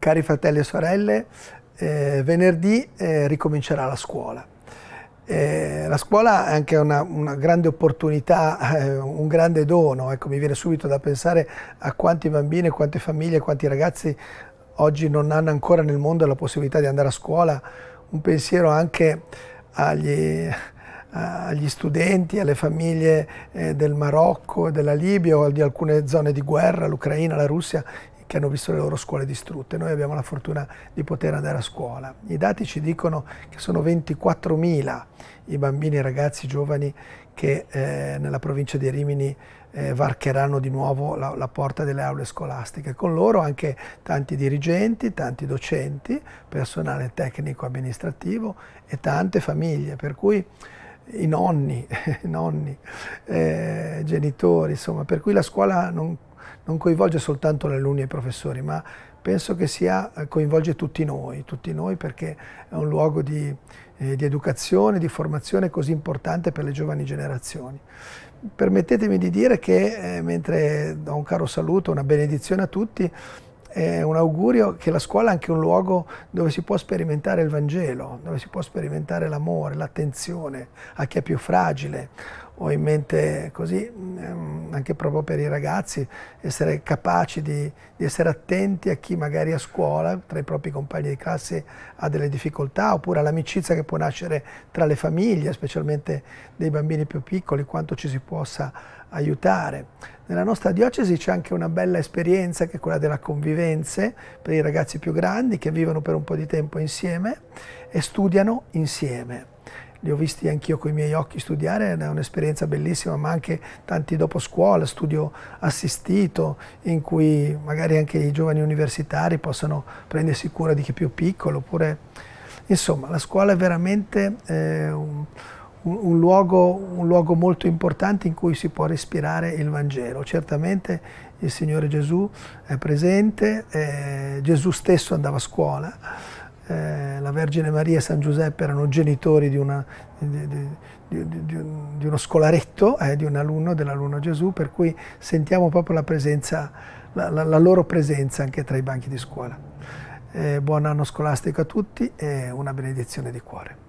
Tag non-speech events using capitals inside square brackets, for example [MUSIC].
Cari fratelli e sorelle, eh, venerdì eh, ricomincerà la scuola. Eh, la scuola è anche una, una grande opportunità, eh, un grande dono. Ecco, mi viene subito da pensare a quanti bambini, quante famiglie, quanti ragazzi oggi non hanno ancora nel mondo la possibilità di andare a scuola. Un pensiero anche agli, agli studenti, alle famiglie eh, del Marocco, della Libia o di alcune zone di guerra, l'Ucraina, la Russia, che hanno visto le loro scuole distrutte. Noi abbiamo la fortuna di poter andare a scuola. I dati ci dicono che sono 24.000 i bambini, ragazzi, giovani che eh, nella provincia di Rimini eh, varcheranno di nuovo la, la, porta delle aule scolastiche. Con loro anche tanti dirigenti, tanti docenti, personale tecnico amministrativo e tante famiglie, per cui i nonni, [LAUGHS] nonni eh, genitori, insomma, per cui la scuola non non coinvolge soltanto gli alunni e i professori, ma penso che sia, eh, coinvolge tutti noi, tutti noi perché è un luogo di, eh, di educazione, di formazione così importante per le giovani generazioni. Permettetemi di dire che, eh, mentre do un caro saluto, una benedizione a tutti, è un augurio che la scuola è anche un luogo dove si può sperimentare il Vangelo, dove si può sperimentare l'amore, l'attenzione a chi è più fragile, ho in mente così, ehm, anche proprio per i ragazzi, essere capaci di, di, essere attenti a chi magari a scuola, tra i propri compagni di classe, ha delle difficoltà, oppure all'amicizia che può nascere tra le famiglie, specialmente dei bambini più piccoli, quanto ci si possa aiutare. Nella nostra diocesi c'è anche una bella esperienza che è quella della convivenza per i ragazzi più grandi che vivono per un po' di tempo insieme e studiano insieme li ho visti anch'io con i miei occhi studiare, è un'esperienza bellissima, ma anche tanti dopo scuola, studio assistito, in cui magari anche i giovani universitari possono prendersi cura di chi è più piccolo, oppure insomma la scuola è veramente eh, un, un, luogo, un luogo molto importante in cui si può respirare il Vangelo. Certamente il Signore Gesù è presente, eh, Gesù stesso andava a scuola eh, la Vergine Maria e San Giuseppe erano genitori di, una, di, di, di uno scolaretto, eh, di un alunno, dell'alunno Gesù, per cui sentiamo proprio la, presenza, la, la, la loro presenza anche tra i banchi di scuola. Eh, buon anno scolastico a tutti e una benedizione di cuore.